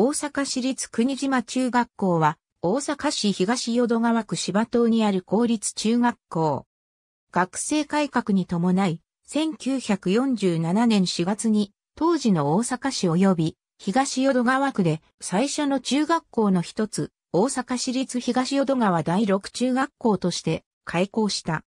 大阪市立国島中学校は、大阪市東淀川区芝東にある公立中学校。学生改革に伴い、1947年4月に、当時の大阪市及び東淀川区で最初の中学校の一つ、大阪市立東淀川第6中学校として開校した。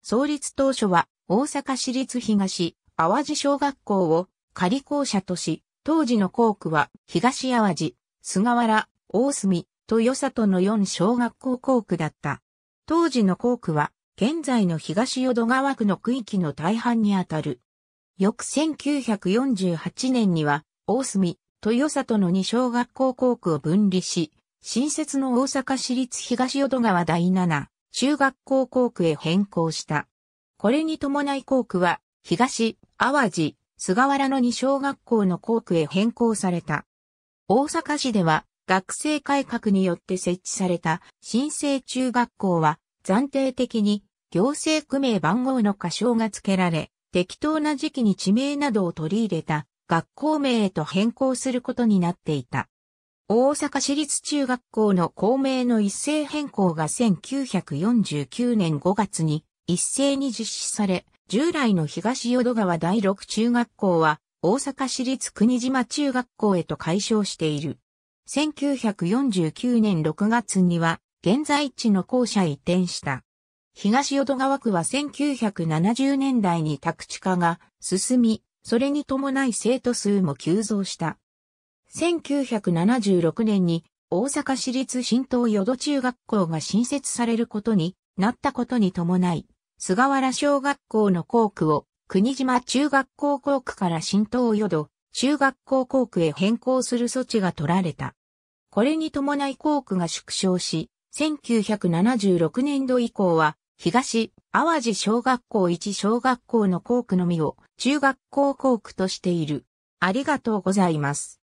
創立当初は、大阪市立東、淡路小学校を仮校舎とし、当時の校区は、東淡路、菅原、大隅、豊里の4小学校校区だった。当時の校区は、現在の東淀川区の区域の大半にあたる。翌1948年には、大隅、豊里の2小学校校区を分離し、新設の大阪市立東淀川第7中学校校区へ変更した。これに伴い校区は、東、淡路、菅原の二小学校の校区へ変更された。大阪市では学生改革によって設置された新生中学校は暫定的に行政区名番号の仮称が付けられ、適当な時期に地名などを取り入れた学校名へと変更することになっていた。大阪市立中学校の校名の一斉変更が1949年5月に一斉に実施され、従来の東淀川第六中学校は、大阪市立国島中学校へと解消している。1949年6月には、現在地の校舎移転した。東淀川区は1970年代に宅地化が進み、それに伴い生徒数も急増した。1976年に大阪市立新東淀中学校が新設されることになったことに伴い、菅原小学校の校区を国島中学校校区から新東淀、中学校校区へ変更する措置が取られた。これに伴い校区が縮小し、1976年度以降は、東、淡路小学校一小学校の校区のみを中学校校区としている。ありがとうございます。